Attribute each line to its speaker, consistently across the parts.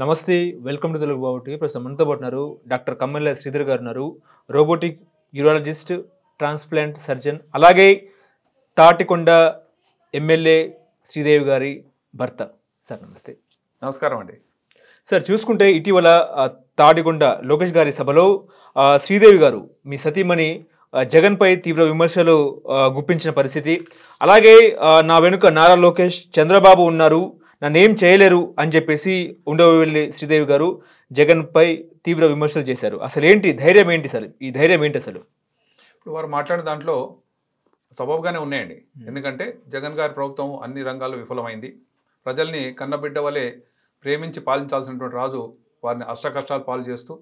Speaker 1: నమస్తే welcome to Telugu బాబు ప్రస్తుతం మనతో పాటున్నారు డాక్టర్ కమ్మెల్ల శ్రీధర్ గారు ఉన్నారు రోబోటిక్ యూరాలజిస్ట్ ట్రాన్స్ప్లాంట్ సర్జన్ అలాగే తాటికొండ ఎమ్మెల్యే శ్రీదేవి గారి భర్త సార్ నమస్తే నమస్కారం అండి సార్ చూసుకుంటే ఇటీవల తాటికొండ లోకేష్ గారి సభలో శ్రీదేవి గారు మీ సతీమణి జగన్పై తీవ్ర విమర్శలు గుప్పించిన పరిస్థితి అలాగే నా వెనుక నారా లోకేష్ చంద్రబాబు ఉన్నారు నన్ను ఏం చేయలేరు అని చెప్పేసి ఉండవల్లి శ్రీదేవి గారు జగన్పై తీవ్ర విమర్శలు చేశారు అసలు ఏంటి ధైర్యం ఏంటి అసలు ఈ ధైర్యం ఏంటి అసలు ఇప్పుడు వారు మాట్లాడిన దాంట్లో సబబుగానే ఉన్నాయండి ఎందుకంటే జగన్ గారి ప్రభుత్వం అన్ని రంగాల్లో విఫలమైంది ప్రజల్ని కన్నబిడ్డ వలె ప్రేమించి పాలించాల్సినటువంటి రాజు వారిని అష్టకష్టాలు పాలు చేస్తూ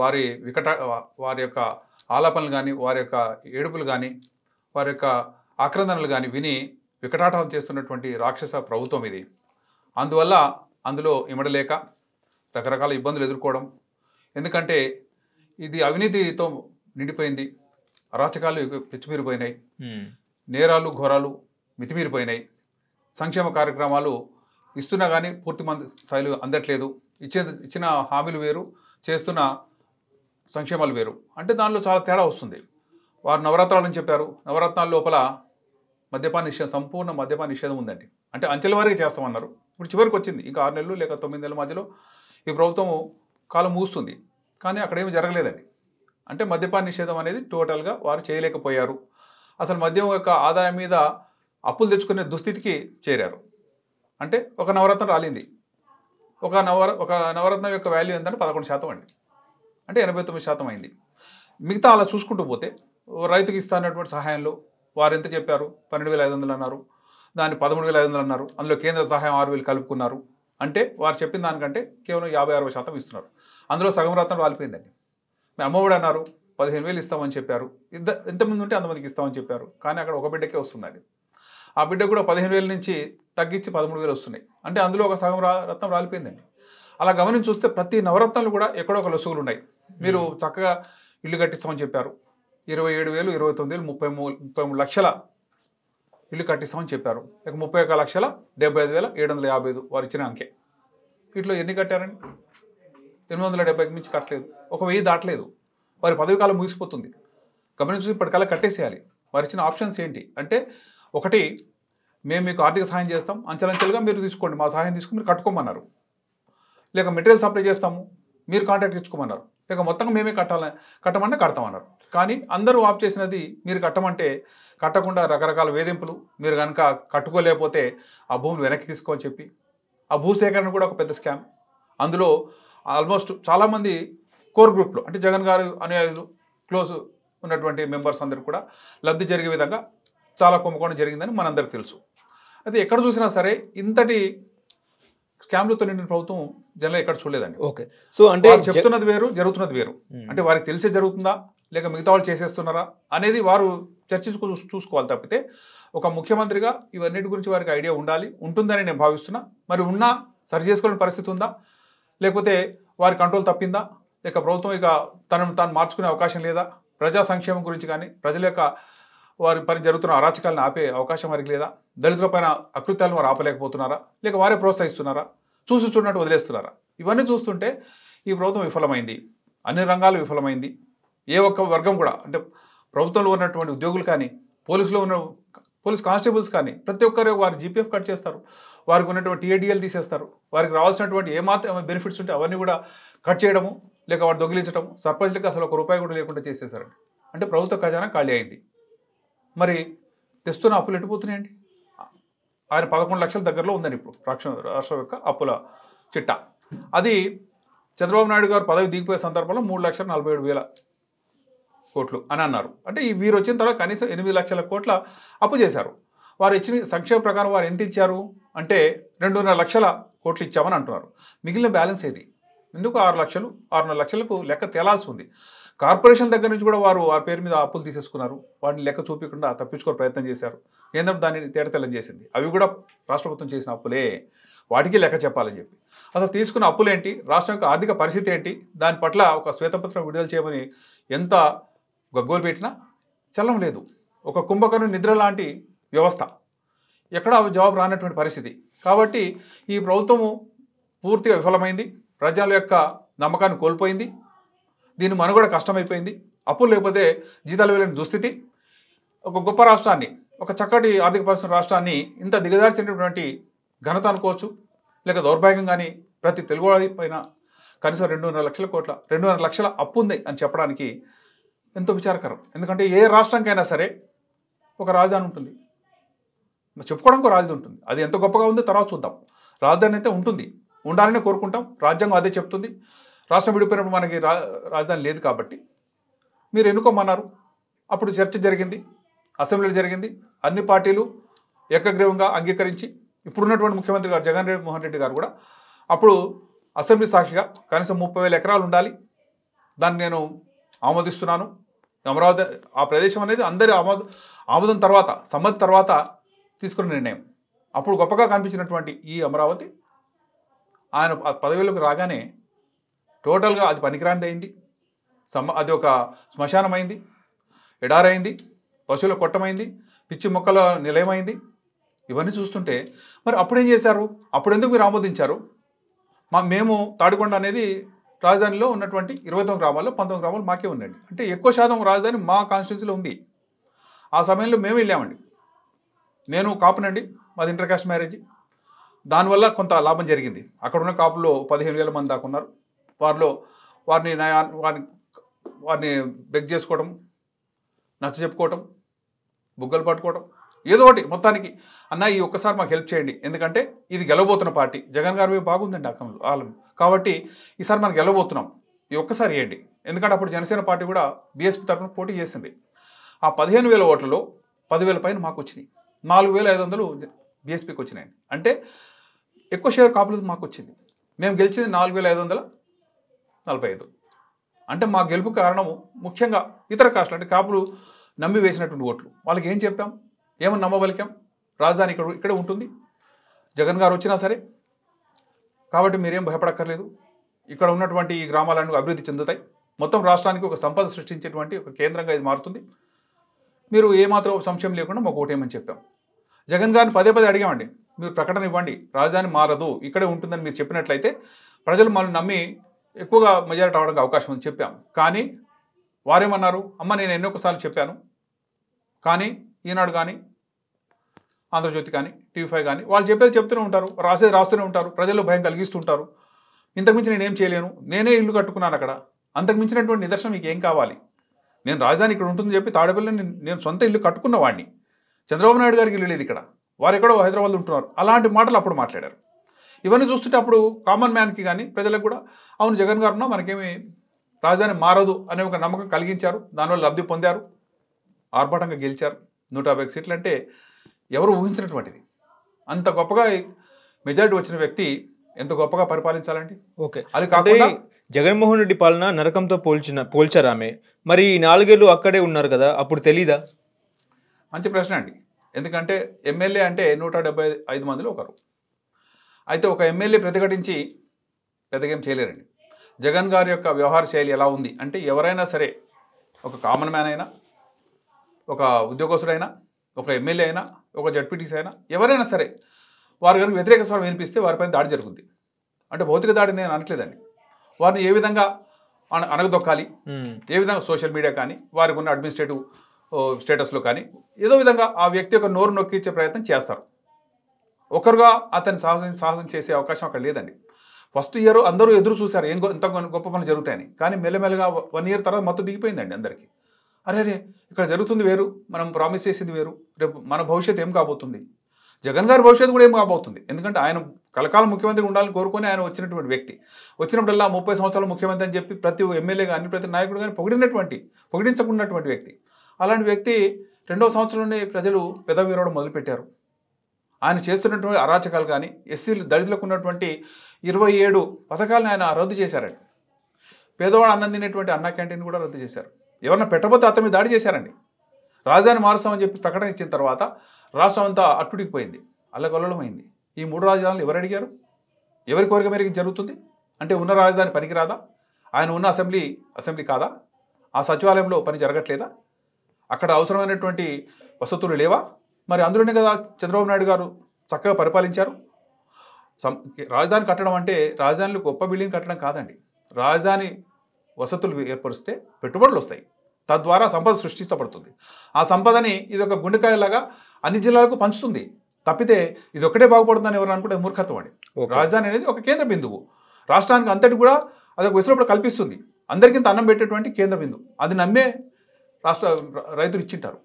Speaker 1: వారి వికట వారి యొక్క ఆలాపనలు కానీ వారి యొక్క ఏడుపులు కానీ వారి యొక్క ఆక్రందనలు కానీ విని వికటాటాలు చేస్తున్నటువంటి రాక్షస ప్రభుత్వం ఇది అందువల్ల అందులో ఇమడలేక రకరకాల ఇబ్బందులు ఎదుర్కోవడం ఎందుకంటే ఇది అవినీతితో నిండిపోయింది అరాచకాలు పెచ్చుమీరిపోయినాయి నేరాలు ఘోరాలు మితిమీరిపోయినాయి సంక్షేమ కార్యక్రమాలు ఇస్తున్నా కానీ పూర్తి మంది స్థాయిలు అందట్లేదు ఇచ్చే ఇచ్చిన హామీలు వేరు చేస్తున్న సంక్షేమాలు వేరు అంటే దానిలో చాలా తేడా వస్తుంది వారు నవరత్నాలని చెప్పారు నవరత్నాల లోపల మద్యపాన నిషేధం సంపూర్ణ మద్యపాన నిషేధం ఉందండి అంటే అంచెల వారికి చేస్తామన్నారు ఇప్పుడు చివరికి వచ్చింది ఇంకా ఆరు నెలలు లేక తొమ్మిది నెలల మధ్యలో ఈ ప్రభుత్వం కాలం మూస్తుంది కానీ అక్కడ ఏమి జరగలేదండి అంటే మద్యపాన నిషేధం అనేది టోటల్గా వారు చేయలేకపోయారు అసలు మద్యం యొక్క ఆదాయం మీద అప్పులు తెచ్చుకునే దుస్థితికి చేరారు అంటే ఒక నవరత్నం రాలింది ఒక నవర ఒక నవరత్నం యొక్క వాల్యూ ఏంటంటే పదకొండు శాతం అండి అంటే ఎనభై తొమ్మిది శాతం అయింది మిగతా అలా చూసుకుంటూ పోతే రైతుకి ఇస్తానటువంటి సహాయంలో వారు ఎంత చెప్పారు పన్నెండు వేల ఐదు వందలు అన్నారు దాన్ని పదమూడు వేల ఐదు వందలు అన్నారు అందులో కేంద్ర సహాయం ఆరు వేలు కలుపుకున్నారు అంటే వారు చెప్పిన దానికంటే కేవలం యాభై అరవై శాతం ఇస్తున్నారు అందులో సగం రత్నం రాలిపోయిందండి మీ అమ్మఒడి అన్నారు పదిహేను వేలు ఇస్తామని చెప్పారు ఇంత ఎంతమంది ఉంటే అంతమందికి ఇస్తామని చెప్పారు కానీ అక్కడ ఒక బిడ్డకే వస్తుందండి ఆ బిడ్డ కూడా పదిహేను వేల నుంచి తగ్గించి పదమూడు వేలు వస్తున్నాయి అంటే అందులో ఒక సగం రా రత్నం రాలిపోయిందండి అలా గమనించి చూస్తే ప్రతి నవరత్నాలు కూడా ఎక్కడో ఒక లొసుగులు ఉన్నాయి మీరు చక్కగా ఇల్లు కట్టిస్తామని చెప్పారు ఇరవై ఏడు వేలు ఇరవై తొమ్మిది వేలు ముప్పై మూడు ముప్పై మూడు లక్షల ఇల్లు కట్టిస్తామని చెప్పారు ఇక ముప్పై ఒక లక్షల డెబ్బై ఐదు వేల ఏడు వందల యాభై ఐదు వారు ఇచ్చిన అంకె వీటిలో ఎన్ని కట్టారండి ఎనిమిది వందల డెబ్బైకి మించి కట్టలేదు ఒక వెయ్యి దాటలేదు వారి పదవి కాలం ముగిసిపోతుంది గమనించి ఇప్పటికల్లా కట్టేసేయాలి వారు ఇచ్చిన ఆప్షన్స్ ఏంటి అంటే ఒకటి మేము మీకు ఆర్థిక సహాయం చేస్తాం అంచెలంచెలుగా మీరు తీసుకోండి మా సహాయం తీసుకుని మీరు కట్టుకోమన్నారు లేక మెటీరియల్ సప్లై చేస్తాము మీరు కాంటాక్ట్ ఇచ్చుకోమన్నారు లేక మొత్తం మేమే కట్టాలని కట్టమంటే కడతామన్నారు కానీ అందరూ ఆప్ చేసినది మీరు కట్టమంటే కట్టకుండా రకరకాల వేధింపులు మీరు కనుక కట్టుకోలేకపోతే ఆ భూమిని వెనక్కి తీసుకోమని చెప్పి ఆ భూసేకరణ కూడా ఒక పెద్ద స్కామ్ అందులో ఆల్మోస్ట్ చాలామంది కోర్ గ్రూప్లో అంటే జగన్ గారు అనుయాయులు క్లోజ్ ఉన్నటువంటి మెంబర్స్ అందరూ కూడా లబ్ధి జరిగే విధంగా చాలా కుంభకోణం జరిగిందని మనందరికి తెలుసు అయితే ఎక్కడ చూసినా సరే ఇంతటి స్కామ్లతో నిండిన ప్రభుత్వం జనం ఎక్కడ చూడలేదండి ఓకే సో అంటే చెప్తున్నది వేరు జరుగుతున్నది వేరు అంటే వారికి తెలిసే జరుగుతుందా లేక మిగతా వాళ్ళు చేసేస్తున్నారా అనేది వారు చర్చించుకో చూసుకోవాలి తప్పితే ఒక ముఖ్యమంత్రిగా ఇవన్నిటి గురించి వారికి ఐడియా ఉండాలి ఉంటుందని నేను భావిస్తున్నా మరి ఉన్నా సరి చేసుకోలేని పరిస్థితి ఉందా లేకపోతే వారి కంట్రోల్ తప్పిందా లేక ప్రభుత్వం ఇక తనను తాను మార్చుకునే అవకాశం లేదా ప్రజా సంక్షేమం గురించి కానీ ప్రజల యొక్క వారి పని జరుగుతున్న అరాచకాలను ఆపే అవకాశం వారికి లేదా దళితుల పైన అకృత్యాలను వారు ఆపలేకపోతున్నారా లేక వారే ప్రోత్సహిస్తున్నారా చూసి చూడనట్టు వదిలేస్తున్నారా ఇవన్నీ చూస్తుంటే ఈ ప్రభుత్వం విఫలమైంది అన్ని రంగాలు విఫలమైంది ఏ ఒక్క వర్గం కూడా అంటే ప్రభుత్వంలో ఉన్నటువంటి ఉద్యోగులు కానీ పోలీసులో ఉన్న పోలీస్ కానిస్టేబుల్స్ కానీ ప్రతి ఒక్కరు వారి జీపీఎఫ్ కట్ చేస్తారు వారికి ఉన్నటువంటి టీఏడిఎల్ తీసేస్తారు వారికి రావాల్సినటువంటి ఏమాత్రం బెనిఫిట్స్ ఉంటే అవన్నీ కూడా కట్ చేయడము లేక వాడు దొంగిలించడం సర్పంచ్లకు అసలు ఒక రూపాయి కూడా లేకుండా చేసేసారండి అంటే ప్రభుత్వ ఖజానా ఖాళీ అయింది మరి తెస్తున్న అప్పులు ఎట్టిపోతున్నాయండి ఆయన పదకొండు లక్షల దగ్గరలో ఉందని ఇప్పుడు రాష్ట్ర రాష్ట్ర యొక్క అప్పుల చిట్టా అది చంద్రబాబు నాయుడు గారు పదవి దిగిపోయే సందర్భంలో మూడు లక్షల నలభై ఏడు వేల కోట్లు అని అన్నారు అంటే ఈ వీరు వచ్చిన తర్వాత కనీసం ఎనిమిది లక్షల కోట్ల అప్పు చేశారు వారు ఇచ్చిన సంక్షేమ ప్రకారం వారు ఎంత ఇచ్చారు అంటే రెండున్నర లక్షల కోట్లు ఇచ్చామని అంటున్నారు మిగిలిన బ్యాలెన్స్ ఏది ఎందుకు ఆరు లక్షలు ఆరున్నర లక్షలకు లెక్క తేలాల్సి ఉంది కార్పొరేషన్ దగ్గర నుంచి కూడా వారు ఆ పేరు మీద అప్పులు తీసేసుకున్నారు వాటిని లెక్క చూపించకుండా తప్పించుకోవాలి ప్రయత్నం చేశారు కేంద్రం దానిని తేడతెల్లం చేసింది అవి కూడా రాష్ట్ర ప్రభుత్వం చేసిన అప్పులే వాటికి లెక్క చెప్పాలని చెప్పి అసలు తీసుకున్న అప్పులేంటి రాష్ట్రం యొక్క ఆర్థిక పరిస్థితి ఏంటి దాని పట్ల ఒక శ్వేతపత్రం విడుదల చేయమని ఎంత గగ్గోలు పెట్టినా చల్లం లేదు ఒక కుంభకర్ణ నిద్ర లాంటి వ్యవస్థ ఎక్కడ జవాబు రానటువంటి పరిస్థితి కాబట్టి ఈ ప్రభుత్వము పూర్తిగా విఫలమైంది ప్రజల యొక్క నమ్మకాన్ని కోల్పోయింది దీని మనుగడ కష్టమైపోయింది అప్పులు లేకపోతే జీతాలు వెళ్ళని దుస్థితి ఒక గొప్ప రాష్ట్రాన్ని ఒక చక్కటి ఆర్థిక పరిశ్రమ రాష్ట్రాన్ని ఇంత దిగజార్చినటువంటి ఘనత అనుకోవచ్చు లేక దౌర్భాగ్యం కానీ ప్రతి తెలుగువాడి పైన కనీసం రెండున్నర లక్షల కోట్ల రెండున్నర లక్షల అప్పు ఉంది అని చెప్పడానికి ఎంతో విచారకరం ఎందుకంటే ఏ రాష్ట్రానికైనా సరే ఒక రాజధాని ఉంటుంది చెప్పుకోవడానికి రాజధాని ఉంటుంది అది ఎంత గొప్పగా ఉందో తర్వాత చూద్దాం రాజధాని అయితే ఉంటుంది ఉండాలనే కోరుకుంటాం రాజ్యాంగం అదే చెప్తుంది రాష్ట్రం విడిపోయినప్పుడు మనకి రా రాజధాని లేదు కాబట్టి మీరు ఎన్నుకోమన్నారు అప్పుడు చర్చ జరిగింది అసెంబ్లీలో జరిగింది అన్ని పార్టీలు ఏకగ్రీవంగా అంగీకరించి ఇప్పుడున్నటువంటి ముఖ్యమంత్రి గారు జగన్ రెడ్డి మోహన్ రెడ్డి గారు కూడా అప్పుడు అసెంబ్లీ సాక్షిగా కనీసం ముప్పై వేల ఎకరాలు ఉండాలి దాన్ని నేను ఆమోదిస్తున్నాను అమరావతి ఆ ప్రదేశం అనేది అందరి ఆమోద ఆమోదం తర్వాత సమ్మతి తర్వాత తీసుకున్న నిర్ణయం అప్పుడు గొప్పగా కనిపించినటువంటి ఈ అమరావతి ఆయన పదవిలోకి రాగానే టోటల్గా అది పనికిరాంది అయింది అది ఒక శ్మశానమైంది ఎడారైంది పశువుల కొట్టమైంది పిచ్చి మొక్కల నిలయమైంది ఇవన్నీ చూస్తుంటే మరి అప్పుడేం చేశారు అప్పుడు ఎందుకు మీరు ఆమోదించారు మా మేము తాడికొండ అనేది రాజధానిలో ఉన్నటువంటి ఇరవై తొమ్మిది గ్రామాల్లో పంతొమ్మిది గ్రామాలు మాకే ఉందండి అంటే ఎక్కువ శాతం రాజధాని మా కాన్స్టిట్యున్సీలో ఉంది ఆ సమయంలో మేము వెళ్ళామండి నేను కాపునండి మాది ఇంటర్ క్యాస్ట్ మ్యారేజ్ దానివల్ల కొంత లాభం జరిగింది అక్కడ ఉన్న కాపులో పదిహేను వేల మంది దాకా ఉన్నారు వారిలో వారిని నయా వారిని వారిని బెగ్ చేసుకోవడం నచ్చ చెప్పుకోవటం బుగ్గలు పట్టుకోవటం ఏదో ఒకటి మొత్తానికి అన్న ఈ ఒక్కసారి మాకు హెల్ప్ చేయండి ఎందుకంటే ఇది గెలవబోతున్న పార్టీ జగన్ గారి బాగుందండి అక్కంలో ఆలం కాబట్టి ఈసారి మనం గెలవబోతున్నాం ఈ ఒక్కసారి వేయండి ఎందుకంటే అప్పుడు జనసేన పార్టీ కూడా బీఎస్పీ తరఫున పోటీ చేసింది ఆ పదిహేను వేల ఓట్లలో పదివేల పైన మాకు వచ్చినాయి నాలుగు వేల ఐదు వందలు బీఎస్పీకి వచ్చినాయండి అంటే ఎక్కువ షేర్ కాపులతో మాకు వచ్చింది మేము గెలిచింది నాలుగు వేల ఐదు వందల నలభై ఐదు అంటే మా గెలుపు కారణము ముఖ్యంగా ఇతర కాస్టులు అంటే కాపులు నమ్మి వేసినటువంటి ఓట్లు వాళ్ళకి ఏం చెప్పాం ఏమని నమ్మబలికాం రాజధాని ఇక్కడ ఇక్కడే ఉంటుంది జగన్ గారు వచ్చినా సరే కాబట్టి మీరేం భయపడక్కర్లేదు ఇక్కడ ఉన్నటువంటి ఈ గ్రామాలన్నీ అభివృద్ధి చెందుతాయి మొత్తం రాష్ట్రానికి ఒక సంపద సృష్టించేటువంటి ఒక కేంద్రంగా ఇది మారుతుంది మీరు ఏమాత్రం సంశయం లేకుండా మాకు ఓటేయమని చెప్పాం జగన్ గారిని పదే పదే అడిగామండి మీరు ప్రకటన ఇవ్వండి రాజధాని మారదు ఇక్కడే ఉంటుందని మీరు చెప్పినట్లయితే ప్రజలు మనల్ని నమ్మి ఎక్కువగా మెజారిటీ అవడానికి అవకాశం ఉంది చెప్పాం కానీ వారేమన్నారు అమ్మ నేను ఎన్నోకసార్లు చెప్పాను కానీ ఈనాడు కానీ ఆంధ్రజ్యోతి కానీ టీవీ ఫైవ్ కానీ వాళ్ళు చెప్పేది చెప్తూనే ఉంటారు రాసేది రాస్తూనే ఉంటారు ప్రజల్లో భయం కలిగిస్తుంటారు ఇంతకుమించి నేనేం చేయలేను నేనే ఇల్లు కట్టుకున్నాను అక్కడ అంతకుమించినటువంటి నిదర్శనం మీకు ఏం కావాలి నేను రాజధాని ఇక్కడ ఉంటుందని చెప్పి తాడేపల్లిని నేను సొంత ఇల్లు కట్టుకున్న వాడిని చంద్రబాబు నాయుడు గారికి వెళ్ళేది ఇక్కడ వారు ఎక్కడో హైదరాబాద్ ఉంటున్నారు అలాంటి మాటలు అప్పుడు మాట్లాడారు ఇవన్నీ చూస్తుంటే అప్పుడు కామన్ మ్యాన్కి కానీ ప్రజలకు కూడా అవును జగన్ గారు మనకేమి రాజధాని మారదు అనే ఒక నమ్మకం కలిగించారు దానివల్ల లబ్ధి పొందారు ఆర్భాటంగా గెలిచారు నూట యాభై సీట్లు అంటే ఎవరు ఊహించినటువంటిది అంత గొప్పగా మెజారిటీ వచ్చిన వ్యక్తి ఎంత గొప్పగా పరిపాలించాలండి ఓకే అది కాకుండా జగన్మోహన్ రెడ్డి పాలన నరకంతో పోల్చిన పోల్చారామే మరి ఈ నాలుగేళ్ళు అక్కడే ఉన్నారు కదా అప్పుడు తెలీదా మంచి ప్రశ్న అండి ఎందుకంటే ఎమ్మెల్యే అంటే నూట ఐదు మందిలో ఒకరు అయితే ఒక ఎమ్మెల్యే ప్రతిఘటించి పెద్దగేం చేయలేరండి జగన్ గారి యొక్క వ్యవహార శైలి ఎలా ఉంది అంటే ఎవరైనా సరే ఒక కామన్ మ్యాన్ అయినా ఒక ఉద్యోగస్తుడైనా ఒక ఎమ్మెల్యే అయినా ఒక జడ్పీటీసీ అయినా ఎవరైనా సరే వారు కనుక వ్యతిరేక స్వరం వినిపిస్తే వారిపైన దాడి జరుగుతుంది అంటే భౌతిక దాడి నేను అనట్లేదండి వారిని ఏ విధంగా అనగదొక్కాలి ఏ విధంగా సోషల్ మీడియా కానీ వారికి ఉన్న అడ్మినిస్ట్రేటివ్ స్టేటస్లో కానీ ఏదో విధంగా ఆ వ్యక్తి యొక్క నోరు నొక్కిచ్చే ప్రయత్నం చేస్తారు ఒకరుగా అతను సాహసం సాహసం చేసే అవకాశం అక్కడ లేదండి ఫస్ట్ ఇయర్ అందరూ ఎదురు చూశారు ఏం ఇంత గొప్ప పనులు జరుగుతాయని కానీ మెల్లమెల్లగా వన్ ఇయర్ తర్వాత మొత్తం దిగిపోయిందండి అందరికీ అరే అరే ఇక్కడ జరుగుతుంది వేరు మనం ప్రామిస్ చేసింది వేరు రేపు మన భవిష్యత్తు ఏం కాబోతుంది జగన్ గారి భవిష్యత్తు కూడా ఏం కాబోతుంది ఎందుకంటే ఆయన కలకాలం ముఖ్యమంత్రి ఉండాలని కోరుకొని ఆయన వచ్చినటువంటి వ్యక్తి వచ్చినప్పుడల్లా ముప్పై సంవత్సరాలు ముఖ్యమంత్రి అని చెప్పి ప్రతి ఎమ్మెల్యే కానీ ప్రతి నాయకుడు కానీ పొగిడినటువంటి పొగిడించకున్నటువంటి వ్యక్తి అలాంటి వ్యక్తి రెండవ సంవత్సరంలోనే ప్రజలు పెదవి విరవడం మొదలుపెట్టారు ఆయన చేస్తున్నటువంటి అరాచకాలు కానీ ఎస్సీలు దళితులకు ఉన్నటువంటి ఇరవై ఏడు పథకాలను ఆయన రద్దు చేశారండి పేదవాడు అన్నం తినేటువంటి అన్న క్యాంటీన్ కూడా రద్దు చేశారు ఎవరన్నా పెట్టబోతే అతని మీద దాడి చేశారండి రాజధాని మారుస్తామని చెప్పి ప్రకటన ఇచ్చిన తర్వాత రాష్ట్రం అంతా అట్టుడికిపోయింది అల్లకొల్లమైంది ఈ మూడు రాజధానులు ఎవరు అడిగారు ఎవరి కోరిక మేరకు జరుగుతుంది అంటే ఉన్న రాజధాని పనికిరాదా ఆయన ఉన్న అసెంబ్లీ అసెంబ్లీ కాదా ఆ సచివాలయంలో పని జరగట్లేదా అక్కడ అవసరమైనటువంటి వసతులు లేవా మరి అందులోనే కదా చంద్రబాబు నాయుడు గారు చక్కగా పరిపాలించారు రాజధాని కట్టడం అంటే రాజధానిలో గొప్ప బిల్డింగ్ కట్టడం కాదండి రాజధాని వసతులు ఏర్పరిస్తే పెట్టుబడులు వస్తాయి తద్వారా సంపద సృష్టించబడుతుంది ఆ సంపదని ఇది ఒక గుండెకాయలాగా అన్ని జిల్లాలకు పంచుతుంది తప్పితే ఇది ఒకటే బాగుపడుతుందని ఎవరు అనుకుంటే మూర్ఖత్వం అండి రాజధాని అనేది ఒక కేంద్ర బిందువు రాష్ట్రానికి అంతటి కూడా అది ఒక వెసులుబడి కల్పిస్తుంది అందరికింత అన్నం పెట్టేటువంటి కేంద్ర బిందువు అది నమ్మే రాష్ట్ర రైతులు ఇచ్చింటారు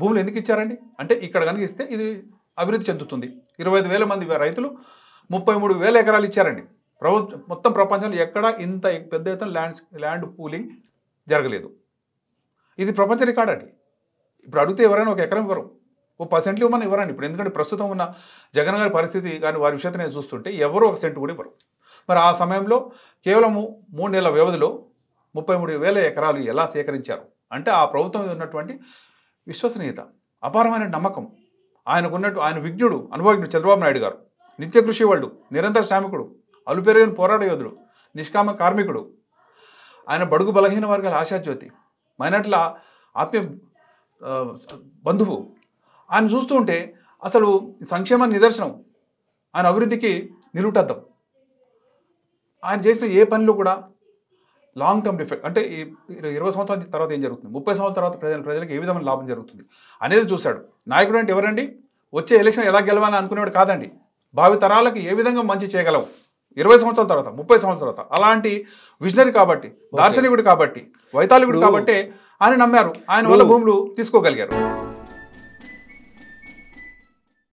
Speaker 1: భూములు ఎందుకు ఇచ్చారండి అంటే ఇక్కడ కనుక ఇస్తే ఇది అభివృద్ధి చెందుతుంది ఇరవై ఐదు వేల మంది రైతులు ముప్పై మూడు వేల ఎకరాలు ఇచ్చారండి ప్రభుత్వం మొత్తం ప్రపంచంలో ఎక్కడ ఇంత పెద్ద ఎత్తున ల్యాండ్స్ ల్యాండ్ పూలింగ్ జరగలేదు ఇది ప్రపంచ రికార్డ్ అండి ఇప్పుడు అడిగితే ఎవరైనా ఒక ఎకరం ఇవ్వరు ఓ పర్సెంట్లు ఇవ్వమని ఇవ్వరండి ఇప్పుడు ఎందుకంటే ప్రస్తుతం ఉన్న జగన్ గారి పరిస్థితి కానీ వారి విషయత నేను చూస్తుంటే ఎవరు ఒక సెంటు కూడా ఇవ్వరు మరి ఆ సమయంలో కేవలము మూడు నెలల వ్యవధిలో ముప్పై మూడు వేల ఎకరాలు ఎలా సేకరించారు అంటే ఆ ప్రభుత్వం ఉన్నటువంటి విశ్వసనీయత అపారమైన నమ్మకం ఆయనకున్నట్టు ఆయన విజ్ఞుడు అనుభవజ్ఞుడు చంద్రబాబు నాయుడు గారు నిత్య కృషి వాళ్ళు నిరంతర శ్రామికుడు అలుపెరగని పోరాట యోధుడు నిష్కామ కార్మికుడు ఆయన బడుగు బలహీన వర్గాల ఆశాజ్యోతి మైనట్ల ఆత్మీయ బంధువు ఆయన చూస్తూ ఉంటే అసలు సంక్షేమ నిదర్శనం ఆయన అభివృద్ధికి నిలువుటద్దం ఆయన చేసిన ఏ పనిలో కూడా లాంగ్ టర్మ్ డిఫెక్ట్ అంటే ఇరవై సంవత్సరాల తర్వాత ఏం జరుగుతుంది ముప్పై సంవత్సరాల తర్వాత ప్రజల ప్రజలకు ఏ విధమైన లాభం జరుగుతుంది అనేది చూశాడు నాయకుడు అంటే ఎవరండి వచ్చే ఎలక్షన్ ఎలా గెలవాలని అనుకునేవాడు కాదండి భావి తరాలకు ఏ విధంగా మంచి చేయగలవు ఇరవై సంవత్సరాల తర్వాత ముప్పై సంవత్సరాల తర్వాత అలాంటి విజనరీ కాబట్టి దార్శనికుడు కాబట్టి వైతాళికుడు కాబట్టి ఆయన నమ్మారు ఆయన వల్ల భూములు తీసుకోగలిగారు